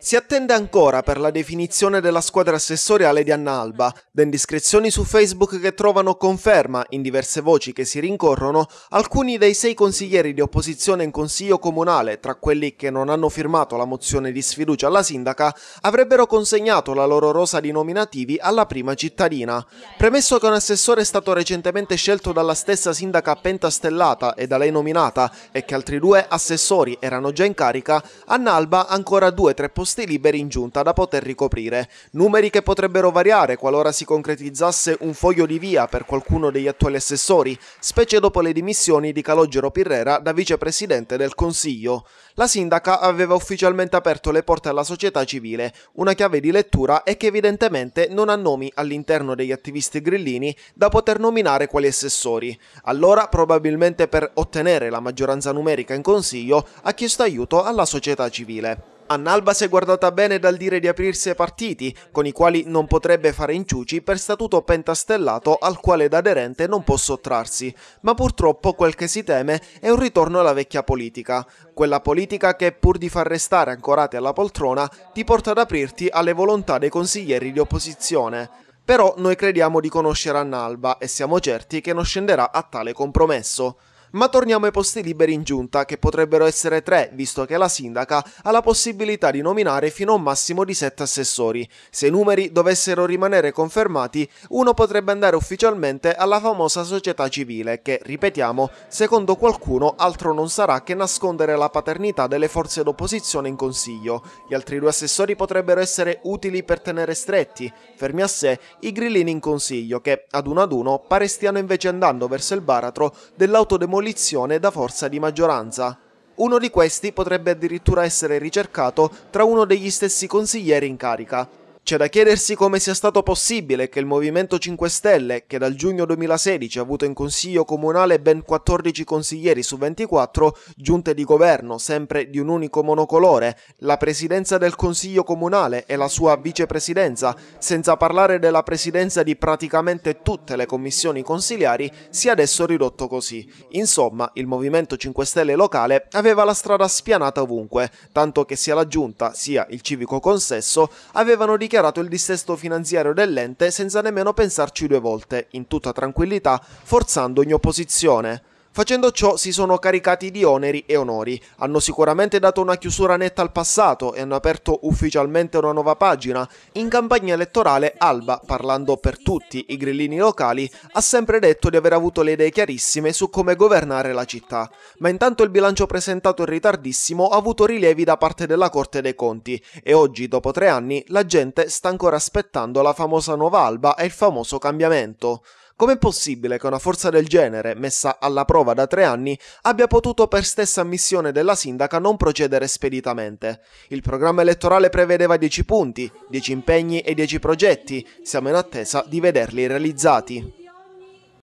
Si attende ancora per la definizione della squadra assessoriale di Annalba, da indiscrezioni su Facebook che trovano conferma, in diverse voci che si rincorrono, alcuni dei sei consiglieri di opposizione in consiglio comunale, tra quelli che non hanno firmato la mozione di sfiducia alla sindaca, avrebbero consegnato la loro rosa di nominativi alla prima cittadina. Premesso che un assessore è stato recentemente scelto dalla stessa sindaca pentastellata e da lei nominata e che altri due assessori erano già in carica, Annalba ancora ancora o tre posti liberi in giunta da poter ricoprire, numeri che potrebbero variare qualora si concretizzasse un foglio di via per qualcuno degli attuali assessori, specie dopo le dimissioni di Calogero Pirrera da vicepresidente del Consiglio. La sindaca aveva ufficialmente aperto le porte alla società civile, una chiave di lettura e che evidentemente non ha nomi all'interno degli attivisti grillini da poter nominare quali assessori. Allora, probabilmente per ottenere la maggioranza numerica in Consiglio, ha chiesto aiuto alla società civile. Annalba si è guardata bene dal dire di aprirsi ai partiti, con i quali non potrebbe fare inciuci per statuto pentastellato al quale da aderente non può sottrarsi, ma purtroppo quel che si teme è un ritorno alla vecchia politica, quella politica che pur di far restare ancorati alla poltrona ti porta ad aprirti alle volontà dei consiglieri di opposizione. Però noi crediamo di conoscere Annalba e siamo certi che non scenderà a tale compromesso. Ma torniamo ai posti liberi in giunta, che potrebbero essere tre, visto che la sindaca ha la possibilità di nominare fino a un massimo di sette assessori. Se i numeri dovessero rimanere confermati, uno potrebbe andare ufficialmente alla famosa società civile, che, ripetiamo, secondo qualcuno altro non sarà che nascondere la paternità delle forze d'opposizione in consiglio. Gli altri due assessori potrebbero essere utili per tenere stretti, fermi a sé, i grillini in consiglio, che ad uno ad uno pare stiano invece andando verso il baratro dell'autodemolizione coalizione da forza di maggioranza. Uno di questi potrebbe addirittura essere ricercato tra uno degli stessi consiglieri in carica, c'è da chiedersi come sia stato possibile che il Movimento 5 Stelle, che dal giugno 2016 ha avuto in consiglio comunale ben 14 consiglieri su 24, giunte di governo sempre di un unico monocolore, la presidenza del consiglio comunale e la sua vicepresidenza, senza parlare della presidenza di praticamente tutte le commissioni consigliari, sia adesso ridotto così. Insomma, il Movimento 5 Stelle locale aveva la strada spianata ovunque, tanto che sia la giunta sia il civico consesso avevano dichiarato dichiarato il dissesto finanziario dell'ente senza nemmeno pensarci due volte, in tutta tranquillità, forzando ogni opposizione. Facendo ciò si sono caricati di oneri e onori, hanno sicuramente dato una chiusura netta al passato e hanno aperto ufficialmente una nuova pagina. In campagna elettorale Alba, parlando per tutti i grillini locali, ha sempre detto di aver avuto le idee chiarissime su come governare la città, ma intanto il bilancio presentato in ritardissimo ha avuto rilievi da parte della Corte dei Conti e oggi, dopo tre anni, la gente sta ancora aspettando la famosa nuova Alba e il famoso cambiamento. Com'è possibile che una forza del genere, messa alla prova da tre anni, abbia potuto per stessa ammissione della sindaca non procedere speditamente? Il programma elettorale prevedeva 10 punti, 10 impegni e 10 progetti, siamo in attesa di vederli realizzati.